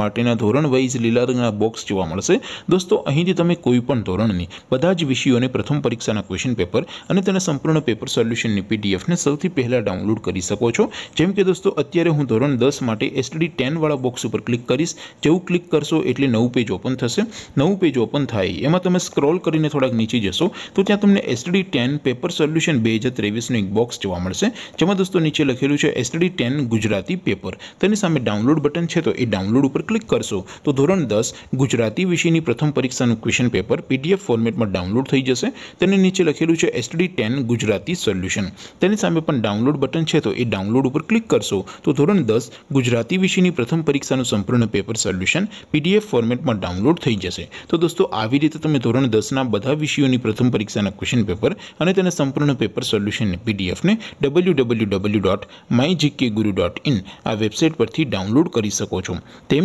માર્ટીના ધોરણ વાઇઝ લીલા રંગના બોક્સ જોવા મળશે દોસ્તો અહીંથી તમે કોઈ પણ ધોરણની બધા જ વિષયોને પ્રથમ પરીક્ષાના ક્વેશ્ચન પેપર અને તેના સંપૂર્ણ પેપર સોલ્યુશનની પીડીએફ ને સૌથી પહેલા ડાઉનલોડ કરી શકો છો જેમ કે દોસ્તો અત્યારે હું ધોરણ 10 માટે STD 10 વાળો બોક્સ ઉપર ક્લિક કરિસ જેવું ક્લિક કરશો એટલે નવું પેજ ઓપન થશે નવું પેજ ઓપન થાય એમાં તમે સ્ક્રોલ કરીને થોડક નીચે જશો તો ત્યાં તમને STD 10 પેપર સોલ્યુશન 2023 નો એક બોક્સ જોવા મળશે જેમાં દોસ્તો નીચે લખેલું છે STD 10 ગુજરાતી પેપર તેની સામે ડાઉનલોડ બટન છે તો એ ડાઉનલોડ क्लिक करसो तो ધોરણ 10 ગુજરાતી વિષયની પ્રથમ પરીક્ષાનું ક્વેશ્ચન પેપર પીડીએફ ફોર્મેટમાં ડાઉનલોડ થઈ જશે તેની નીચે લખેલું છે STD 10 ગુજરાતી સોલ્યુશન તેની સામે પણ ડાઉનલોડ બટન છે તો એ ડાઉનલોડ ઉપર ક્લિક કરસો તો ધોરણ 10 ગુજરાતી વિષયની પ્રથમ પરીક્ષાનું સંપૂર્ણ પેપર સોલ્યુશન પીડીએફ ફોર્મેટમાં ડાઉનલોડ થઈ જશે તો દોસ્તો આવી રીતે તમે ધોરણ 10 ના બધા વિષયોની પ્રથમ પરીક્ષાના ક્વેશ્ચન પેપર અને તેના સંપૂર્ણ પેપર સોલ્યુશન ને પીડીએફ ને www.mygkguru.in આ વેબસાઈટ પરથી ડાઉનલોડ કરી શકો છો તેમ